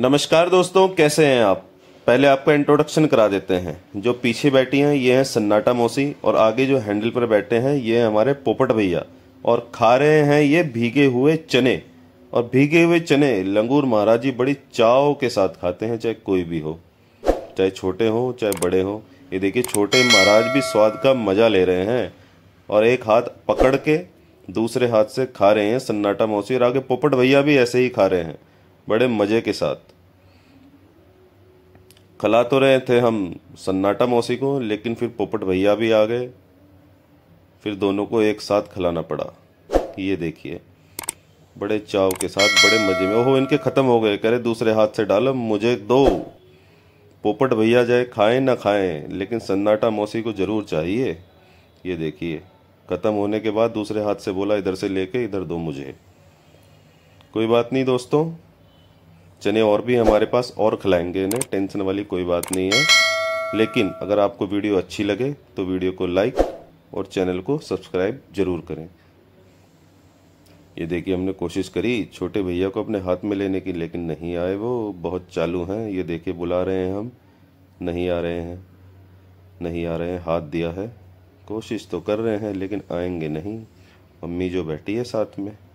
नमस्कार दोस्तों कैसे हैं आप पहले आपका इंट्रोडक्शन करा देते हैं जो पीछे बैठी हैं ये हैं सन्नाटा मौसी और आगे जो हैंडल पर बैठे हैं ये हमारे पोपट भैया और खा रहे हैं ये भीगे हुए चने और भीगे हुए चने लंगूर महाराज जी बड़ी चाव के साथ खाते हैं चाहे कोई भी हो चाहे छोटे हो चाहे बड़े हो ये देखिए छोटे महाराज भी स्वाद का मजा ले रहे हैं और एक हाथ पकड़ के दूसरे हाथ से खा रहे हैं सन्नाटा मौसी और आगे पोपट भैया भी ऐसे ही खा रहे हैं बड़े मज़े के साथ खला तो रहे थे हम सन्नाटा मौसी को लेकिन फिर पोपट भैया भी आ गए फिर दोनों को एक साथ खिलाना पड़ा ये देखिए बड़े चाव के साथ बड़े मज़े में ओहो इनके ख़त्म हो गए करे दूसरे हाथ से डालो मुझे दो पोपट भैया जाए खाएं ना खाएं लेकिन सन्नाटा मौसी को ज़रूर चाहिए ये देखिए ख़त्म होने के बाद दूसरे हाथ से बोला इधर से लेके इधर दो मुझे कोई बात नहीं दोस्तों चने और भी हमारे पास और खिलाएंगे इन्हें टेंशन वाली कोई बात नहीं है लेकिन अगर आपको वीडियो अच्छी लगे तो वीडियो को लाइक और चैनल को सब्सक्राइब जरूर करें ये देखिए हमने कोशिश करी छोटे भैया को अपने हाथ में लेने की लेकिन नहीं आए वो बहुत चालू हैं ये देखिए बुला रहे हैं हम नहीं आ रहे हैं नहीं आ रहे हैं हाथ दिया है कोशिश तो कर रहे हैं लेकिन आएंगे नहीं मम्मी जो बैठी है साथ में